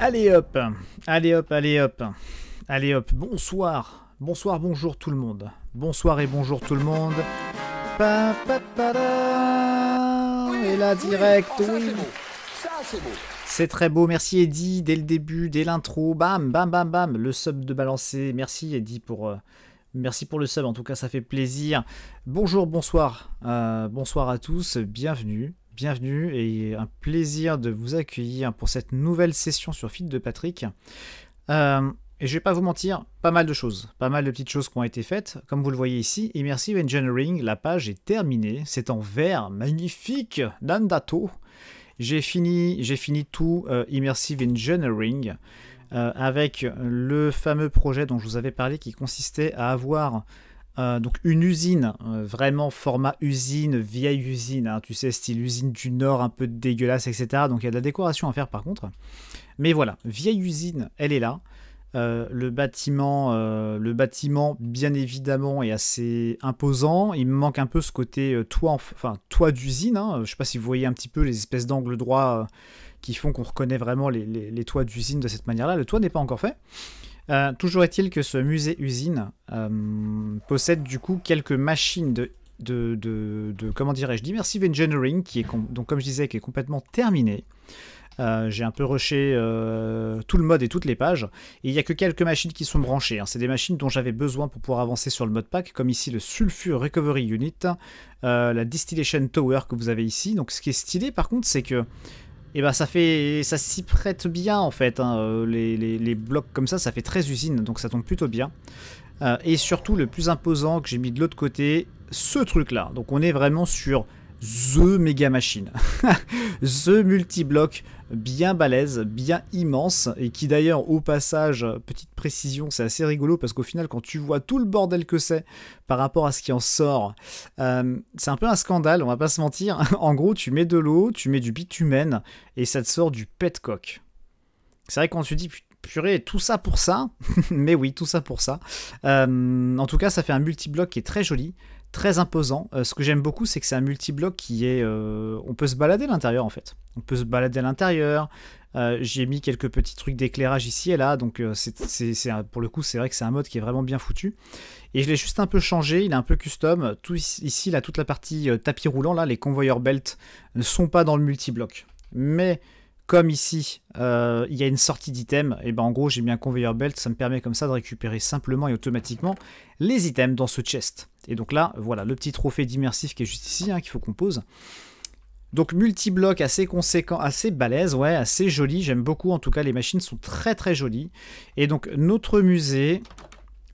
Allez hop, allez hop, allez hop, allez hop, bonsoir, bonsoir, bonjour tout le monde, bonsoir et bonjour tout le monde. et là direct, oh, oui. c'est très beau, merci Eddy, dès le début, dès l'intro, bam, bam, bam, bam, le sub de balancer, merci Eddy pour... Euh, merci pour le sub, en tout cas ça fait plaisir. Bonjour, bonsoir, euh, bonsoir à tous, bienvenue, bienvenue et un plaisir de vous accueillir pour cette nouvelle session sur Feed de Patrick. Euh, et je vais pas vous mentir, pas mal de choses, pas mal de petites choses qui ont été faites, comme vous le voyez ici. Immersive Engineering, la page est terminée, c'est en vert, magnifique, Nandato. J'ai fini, j'ai fini tout euh, Immersive Engineering euh, avec le fameux projet dont je vous avais parlé qui consistait à avoir euh, donc une usine, euh, vraiment format usine, vieille usine, hein, tu sais, style usine du Nord, un peu dégueulasse, etc. Donc il y a de la décoration à faire par contre. Mais voilà, vieille usine, elle est là. Euh, le, bâtiment, le bâtiment, bien évidemment, est assez imposant. Il me manque un peu ce côté toit, enfin, toit d'usine. Hein. Je ne sais pas si vous voyez un petit peu les espèces d'angles droits qui font qu'on reconnaît vraiment les, les toits d'usine de cette manière-là. Le toit n'est pas encore fait. Euh, toujours est-il que ce musée-usine euh, possède du coup quelques machines de, de, comment dirais-je, d'immersive engineering, qui est, donc comme je disais, qui est complètement terminée. Euh, j'ai un peu rushé tout le mode et toutes les pages. Et il n'y a que quelques machines qui sont branchées. Hein. C'est des machines dont j'avais besoin pour pouvoir avancer sur le mode pack, comme ici le Sulfur Recovery Unit, la Distillation Tower que vous avez ici. Donc ce qui est stylé par contre, c'est que et eh bah ben, ça fait, ça s'y prête bien en fait, hein. euh, les, blocs comme ça, ça fait très usine, donc ça tombe plutôt bien. Euh, et surtout le plus imposant que j'ai mis de l'autre côté, ce truc là. Donc on est vraiment sur The Mega Machine. the multi-bloc bien balèze, bien immense, et qui d'ailleurs au passage, petite précision, c'est assez rigolo parce qu'au final quand tu vois tout le bordel que c'est par rapport à ce qui en sort, euh, c'est un peu un scandale, on va pas se mentir. en gros tu mets de l'eau, tu mets du bitumen, et ça te sort du petcock. C'est vrai qu'on se dit dis purée, tout ça pour ça, mais oui, tout ça pour ça. Euh, en tout cas ça fait un multi-bloc qui est très joli, très imposant. Euh, ce que j'aime beaucoup, c'est que c'est un multi-bloc qui est. Euh, on peut se balader à l'intérieur en fait. On peut se balader à l'intérieur. Euh, j'ai mis quelques petits trucs d'éclairage ici et là. Donc pour le coup, c'est vrai que c'est un mode qui est vraiment bien foutu. Et je l'ai juste un peu changé. Il est un peu custom. Tout ici, là, toute la partie tapis roulant, là, les convoyeurs belt ne sont pas dans le multi-bloc. Mais comme ici, euh, il y a une sortie d'item, et ben en gros j'ai mis un conveyor belt, ça me permet comme ça de récupérer simplement et automatiquement les items dans ce chest. Et donc là, voilà, le petit trophée d'immersif qui est juste ici, hein, qu'il faut qu'on pose. Donc multi-bloc assez conséquent, assez balèze, ouais, assez joli, j'aime beaucoup en tout cas, les machines sont très très jolies. Et donc notre musée,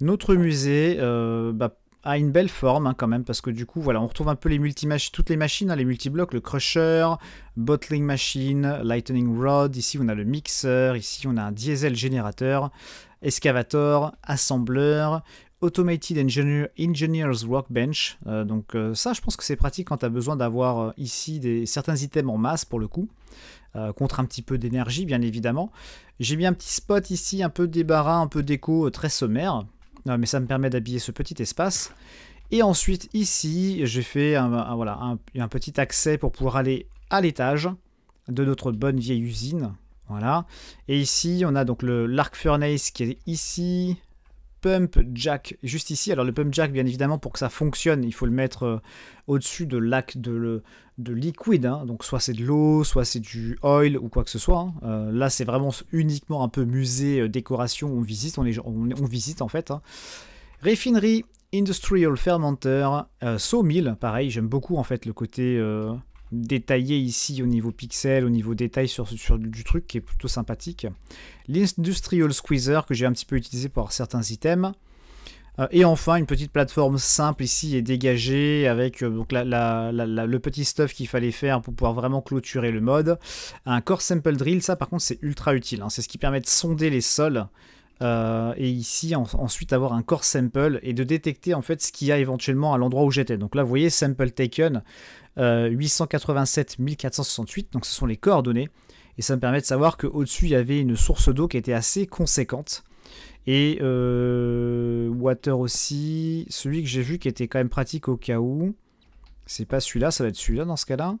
notre musée, euh, bah, a une belle forme hein, quand même, parce que du coup, voilà, on retrouve un peu les multi toutes les machines, hein, les multi-blocs, le crusher, bottling machine, lightning rod, ici on a le mixeur, ici on a un diesel générateur, excavator, assembleur, Automated Engineer, Engineers Workbench. Euh, donc euh, ça, je pense que c'est pratique quand tu as besoin d'avoir euh, ici des, certains items en masse pour le coup, contre un petit peu d'énergie bien évidemment. J'ai mis un petit spot ici, un peu débarras, un peu déco, très sommaire. Non, mais ça me permet d'habiller ce petit espace. Et ensuite, ici, j'ai fait un, voilà, un, petit accès pour pouvoir aller à l'étage de notre bonne vieille usine. Voilà. Et ici, on a donc le l'arc furnace qui est ici, pump jack juste ici. Alors le pump jack, bien évidemment, pour que ça fonctionne, il faut le mettre euh, au-dessus de l'arc de, de liquide. Hein. Donc soit c'est de l'eau, soit c'est du oil ou quoi que ce soit. Hein. Euh, là c'est vraiment uniquement un peu musée, euh, décoration, on visite, on, est, on, visite en fait. Hein. Réfinerie, Raffinerie, industrial fermenter, euh, sawmill, pareil, j'aime beaucoup en fait le côté détaillé ici au niveau pixel, au niveau détail sur, sur du, du truc qui est plutôt sympathique. L'industrial squeezer que j'ai un petit peu utilisé pour certains items. Euh, et enfin, une petite plateforme simple ici et dégagée avec euh, le petit stuff qu'il fallait faire pour pouvoir vraiment clôturer le mode. Un core sample drill, ça par contre c'est ultra utile. Hein. C'est ce qui permet de sonder les sols. Euh, et ici ensuite avoir un core sample et de détecter en fait ce qu'il y a éventuellement à l'endroit où j'étais. Donc là vous voyez sample taken 887 1468 donc ce sont les coordonnées et ça me permet de savoir qu'au-dessus il y avait une source d'eau qui était assez conséquente et euh, Water aussi. Celui que j'ai vu qui était quand même pratique au cas où. C'est pas celui-là, ça va être celui-là dans ce cas-là.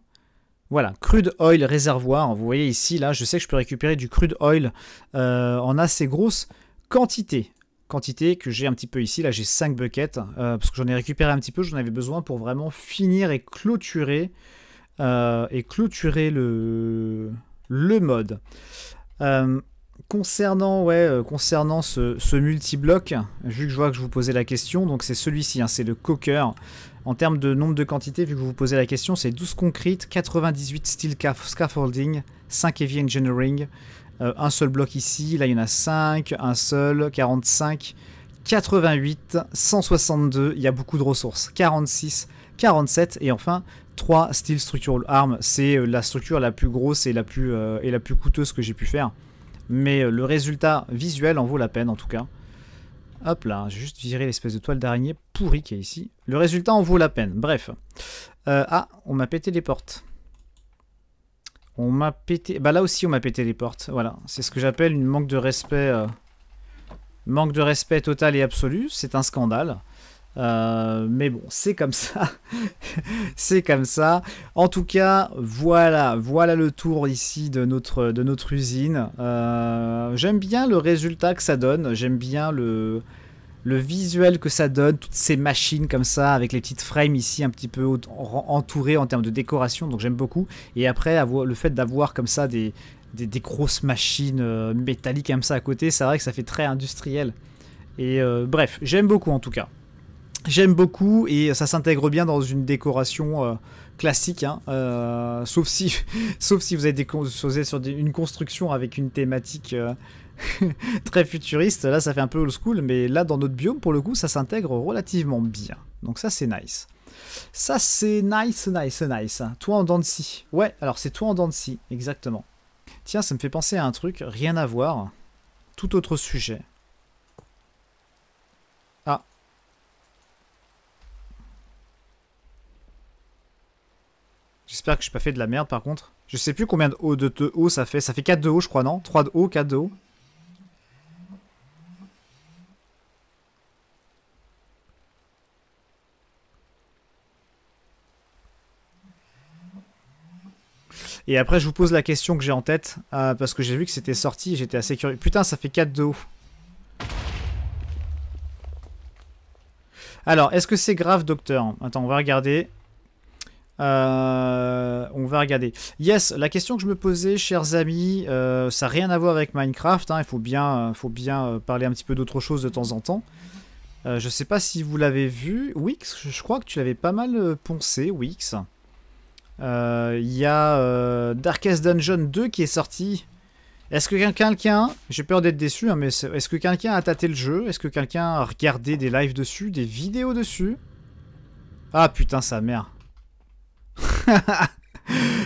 Voilà, crude oil réservoir. Vous voyez ici, là, je sais que je peux récupérer du crude oil euh, en assez grosse quantité. Quantité que j'ai un petit peu ici. Là, j'ai 5 buckets. Euh, parce que j'en ai récupéré un petit peu. J'en avais besoin pour vraiment finir et clôturer. et clôturer le, le mode. Euh, concernant, ouais, euh, ce, multi-bloc, vu que je vois que je vous posais la question, donc c'est celui-ci, hein, c'est le Cocker. En termes de nombre de quantités, vu que vous vous posez la question, c'est 12 concrete, 98 steel scaffolding, 5 heavy engineering, euh, un seul bloc ici, là il y en a 5, un seul, 45, 88, 162, il y a beaucoup de ressources, 46, 47 et enfin 3 steel structural arm, c'est euh, la structure la plus grosse et la plus, et la plus coûteuse que j'ai pu faire. Mais euh, le résultat visuel en vaut la peine en tout cas. Hop là, j'ai juste viré l'espèce de toile d'araignée pourrie qui est ici. Le résultat en vaut la peine, bref. Euh, ah, on m'a pété les portes. On m'a pété... Bah là aussi on m'a pété les portes, voilà. C'est ce que j'appelle une manque de respect... Euh, manque de respect total et absolu, c'est un scandale. Euh, mais bon, c'est comme ça. c'est comme ça. En tout cas, voilà, voilà le tour ici de notre, de notre usine. Euh, j'aime bien le résultat que ça donne. J'aime bien le, le visuel que ça donne, toutes ces machines comme ça, avec les petites frames ici un petit peu entourées en termes de décoration, donc j'aime beaucoup. Et après, le fait d'avoir comme ça des, des, grosses machines euh, métalliques comme ça à côté, c'est vrai que ça fait très industriel. Et bref, j'aime beaucoup en tout cas. J'aime beaucoup et ça s'intègre bien dans une décoration euh, classique, hein. euh, sauf, si, sauf si vous êtes sur une construction avec une thématique euh, très futuriste. Là, ça fait un peu old school, mais là, dans notre biome, pour le coup, ça s'intègre relativement bien. Donc ça, c'est nice. Ça, c'est nice, nice, nice. Toi en dents Ouais, alors c'est toi en dents exactement. Tiens, ça me fait penser à un truc, rien à voir, tout autre sujet. J'espère que je suis pas fait de la merde par contre. Je sais plus combien de haut de, haut ça fait. Ça fait 4 de haut je crois, non 3 de haut, 4 de haut. Et après je vous pose la question que j'ai en tête, euh, parce que j'ai vu que c'était sorti j'étais assez curieux. Putain ça fait 4 de haut. Alors, est-ce que c'est grave, docteur Attends, on va regarder. Euh, on va regarder. Yes, la question que je me posais, chers amis, euh, ça n'a rien à voir avec Minecraft. Hein. il faut bien, euh, faut bien parler un petit peu d'autre chose de temps en temps. Euh, je sais pas si vous l'avez vu. Wix, je crois que tu l'avais pas mal poncé, Wix. Il y a Darkest Dungeon 2 qui est sorti. Est-ce que quelqu'un, j'ai peur d'être déçu, hein, mais est-ce que quelqu'un a tâté le jeu Est-ce que quelqu'un a regardé des lives dessus, des vidéos dessus Ah putain, sa mère.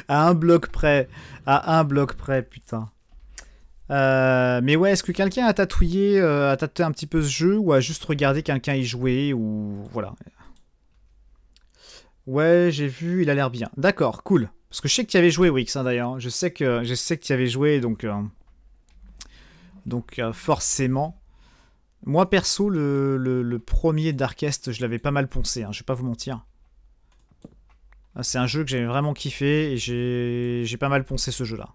à un bloc près. À un bloc près, putain. Euh, mais ouais, est-ce que quelqu'un a tatouillé, euh, a un petit peu ce jeu ou a juste regardé quelqu'un y jouer ou voilà. Ouais, j'ai vu, il a l'air bien. D'accord, cool. Parce que je sais que tu avais joué Wix hein, d'ailleurs. Je sais que je sais que tu avais joué donc euh, donc forcément. Moi perso, le, le, premier Darkest, je l'avais pas mal poncé. Hein, je vais pas vous mentir. Ah, c'est un jeu que j'ai vraiment kiffé et j'ai pas mal poncé ce jeu-là.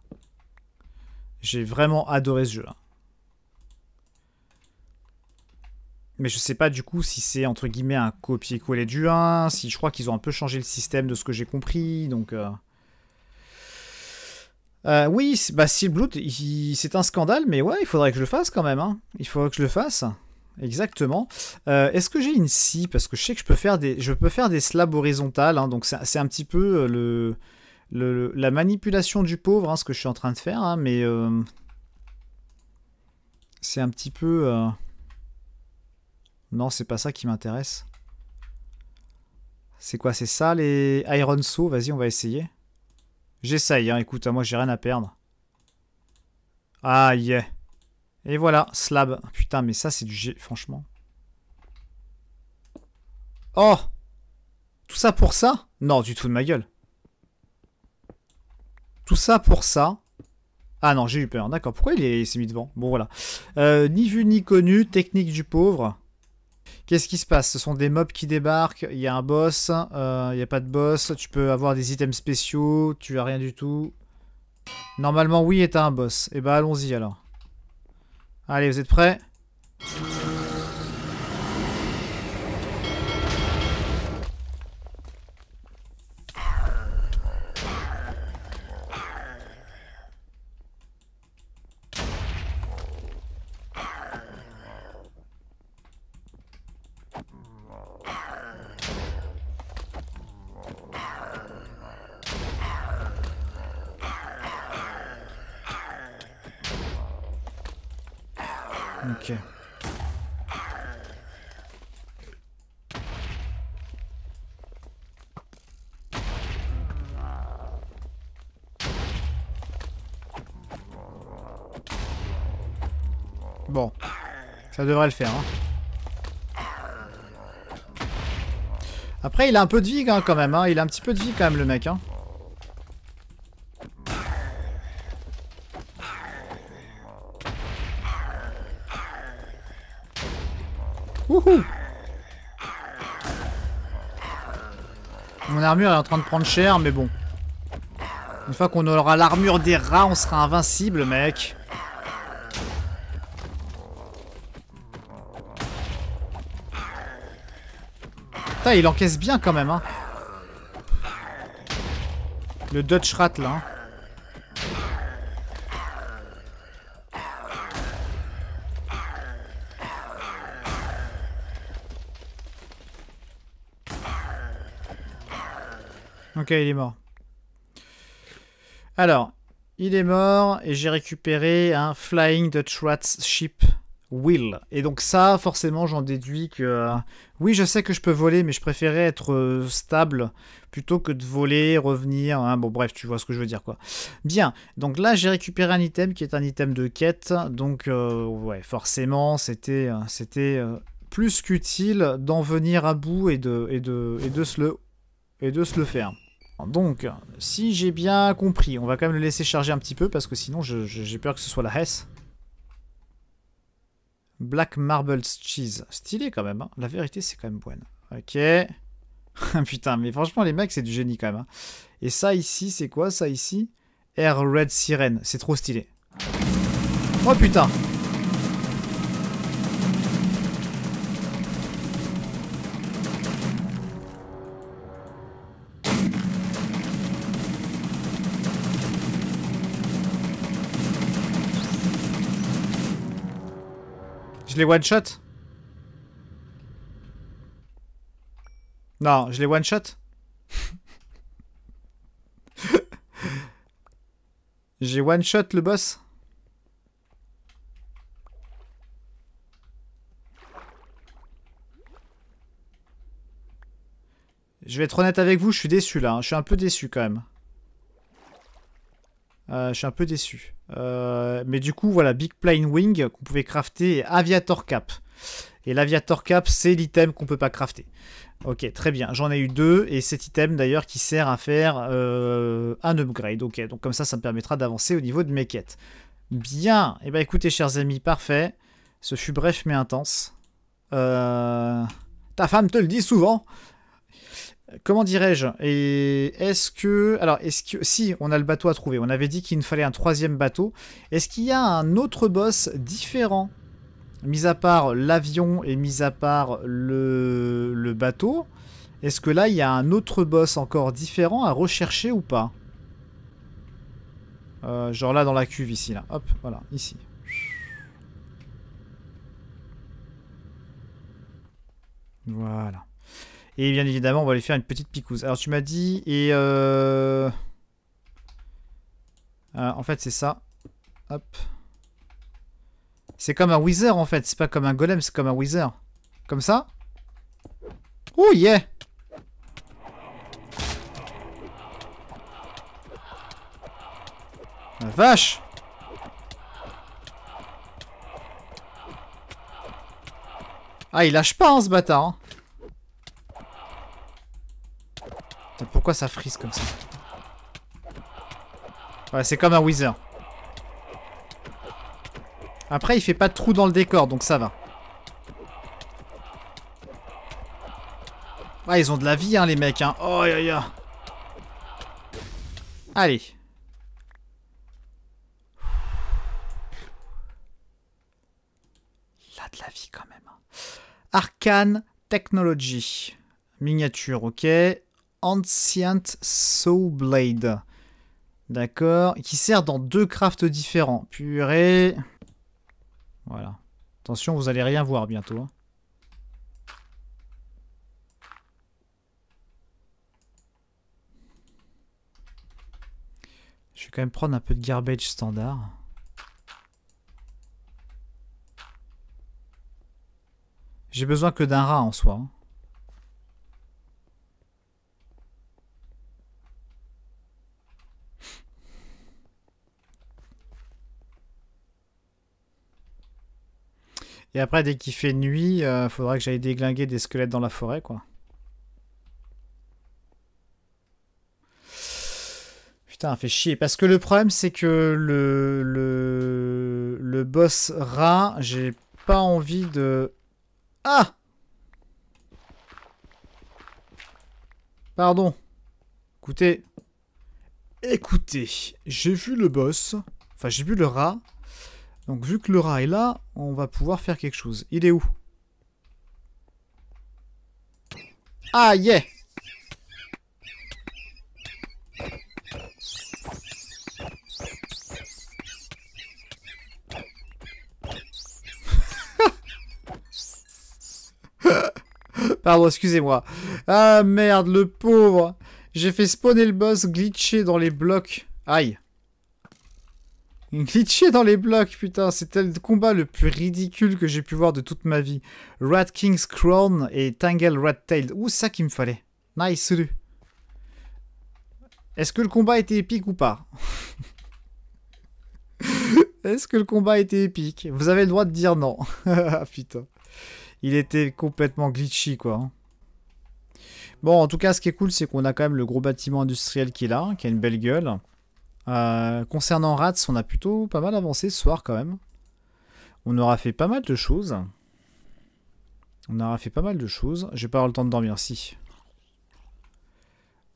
J'ai vraiment adoré ce jeu-là. Mais je sais pas du coup si c'est entre guillemets un copier-coller du 1, si je crois qu'ils ont un peu changé le système de ce que j'ai compris, donc... Euh... euh oui, bah c'est un scandale, mais ouais, il faudrait que je le fasse quand même. Hein. Il faudrait que je le fasse exactement. Euh, est-ce que j'ai une scie Parce que je sais que je peux faire des, je peux faire des slabs horizontales, hein, donc c'est un petit peu euh, le, le, la manipulation du pauvre, hein, ce que je suis en train de faire, hein, mais euh, c'est un petit peu... Non, c'est pas ça qui m'intéresse. C'est quoi, c'est ça les Iron Saw Vas-y, on va essayer. J'essaye, écoute, moi j'ai rien à perdre. Ah yeah et voilà, slab. Putain, mais ça, c'est du G, franchement. Oh Tout ça pour ça Non, du tout de ma gueule. Tout ça pour ça Ah non, j'ai eu peur. D'accord, pourquoi il s'est mis devant Bon, voilà. Euh, ni vu ni connu, technique du pauvre. Qu'est-ce qui se passe Ce sont des mobs qui débarquent, il y a un boss, euh, il n'y a pas de boss, tu peux avoir des items spéciaux, tu as rien du tout. Normalement oui et t'as un boss. Et bah ben, allons-y alors. Allez, vous êtes prêts Ok. Bon, ça devrait le faire. Hein. Après, il a un peu de vie hein, quand même. Hein. Il a un petit peu de vie quand même, le mec. Hein. Wouhou Mon armure est en train de prendre cher, mais bon. Une fois qu'on aura l'armure des rats, on sera invincible, mec. Putain, il encaisse bien quand même, hein. Le Dutch Rat, là. Hein. Ok, il est mort. Alors, il est mort et j'ai récupéré un Flying the Rat's Ship Will. Et donc ça, forcément, j'en déduis que... Euh, oui, je sais que je peux voler, mais je préférais être euh, stable plutôt que de voler, revenir... Hein. bon, bref, tu vois ce que je veux dire, quoi. Bien, donc là, j'ai récupéré un item qui est un item de quête. Donc, euh, ouais, forcément, c'était... c'était plus qu'utile d'en venir à bout et de, et de, et de, se le, et de se le faire. Donc, si j'ai bien compris, on va quand même le laisser charger un petit peu parce que sinon j'ai peur que ce soit la Hesse. Black Marble Cheese. Stylé quand même, hein. la vérité c'est quand même bonne. Ok. Putain, mais franchement les mecs c'est du génie quand même. Hein. Et ça ici, c'est quoi ça ici Air Red Siren, c'est trop stylé. Oh putain Je l'ai one-shot Non, je les one-shot J'ai one-shot le boss Je vais être honnête avec vous, je suis déçu là. Hein. Je suis un peu déçu quand même. Euh, je suis un peu déçu. Euh, mais du coup, voilà, Big Plane Wing qu'on pouvait crafter et Aviator Cap. Et l'Aviator Cap, c'est l'item qu'on peut pas crafter. Ok, très bien. J'en ai eu deux, et cet item d'ailleurs qui sert à faire euh, un upgrade. Ok, donc comme ça, ça me permettra d'avancer au niveau de mes quêtes. Bien Et eh bien écoutez, chers amis, parfait. Ce fut bref mais intense. Ta femme te le dit souvent comment dirais-je Et est-ce que alors est-ce que si on a le bateau à trouver, on avait dit qu'il nous fallait un troisième bateau. Est-ce qu'il y a un autre boss différent, mis à part l'avion et mis à part le, bateau Est-ce que là il y a un autre boss encore différent à rechercher ou pas euh, Genre là dans la cuve ici là, hop, voilà ici. Voilà. Et bien évidemment, on va aller faire une petite picouse. Alors tu m'as dit, et... Euh... Ah, en fait, c'est ça. Hop. C'est comme un wizard en fait. C'est pas comme un golem, c'est comme un wizard, Comme ça. Oh yeah La vache Ah, il lâche pas, hein, ce bâtard. Hein. pourquoi ça frise comme ça Ouais, c'est comme un Wither. Après, il fait pas de trou dans le décor, donc ça va. Ah, ils ont de la vie, hein, les mecs. Hein. Oh, ya, ya. Allez. a de la vie, quand même. Hein. Arcane Technology. Miniature, ok. Ancient Blade. D'accord Qui sert dans deux crafts différents. Purée. Voilà. Attention, vous allez rien voir bientôt. Hein. Je vais quand même prendre un peu de garbage standard. J'ai besoin que d'un rat en soi. Hein. Et après, dès qu'il fait nuit, euh, faudra que j'aille déglinguer des squelettes dans la forêt, quoi. Putain, fait chier. Parce que le problème, c'est que le, le, le boss rat, j'ai pas envie de... Ah Pardon. Écoutez. Écoutez, j'ai vu le boss. Enfin, j'ai vu le rat. Donc vu que le rat est là, on va pouvoir faire quelque chose. Il est où Ah yeah Pardon, excusez-moi. Ah merde, le pauvre J'ai fait spawner le boss glitché dans les blocs. Aïe Glitcher dans les blocs, putain, c'était le combat le plus ridicule que j'ai pu voir de toute ma vie. Rat King's Crown et Tangle Rat Tail. Ouh, ça qu'il me fallait. Nice, salut. Est-ce que le combat était épique ou pas Est-ce que le combat était épique Vous avez le droit de dire non. Ah, putain. Il était complètement glitchy, quoi. Bon, en tout cas, ce qui est cool, c'est qu'on a quand même le gros bâtiment industriel qui est là, hein, qui a une belle gueule. Euh, concernant Rats, on a plutôt pas mal avancé ce soir quand même. On aura fait pas mal de choses. On aura fait pas mal de choses. J'ai pas avoir le temps de dormir, si.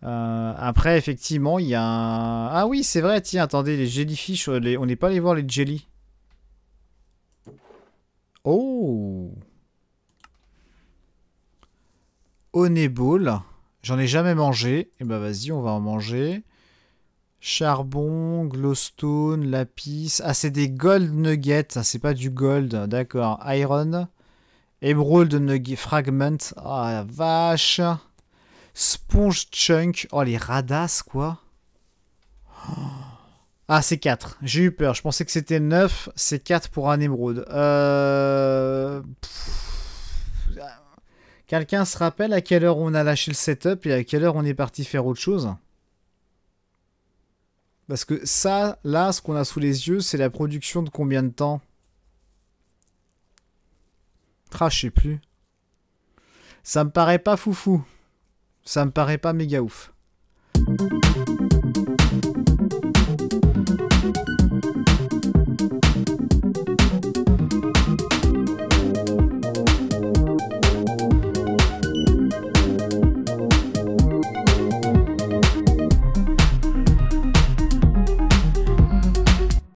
Euh, après, effectivement, il y a un... Ah oui, c'est vrai, tiens, attendez, les jellyfish, euh, on n'est pas allé voir les jelly. Oh Honey J'en ai jamais mangé. Et eh ben, vas-y, on va en manger. Charbon, glowstone, lapis. Ah, c'est des gold nuggets. Ah, c'est pas du gold. D'accord. Iron. Emerald nugget fragment. Ah, vache. Sponge chunk. Oh, les radas quoi. Ah, c'est 4. J'ai eu peur. Je pensais que c'était 9. C'est 4 pour un émeraude. Euh... Quelqu'un se rappelle à quelle heure on a lâché le setup et à quelle heure on est parti faire autre chose parce que ça, là, ce qu'on a sous les yeux, c'est la production de combien de temps Trash, je sais plus. Ça me paraît pas foufou. Ça me paraît pas méga ouf.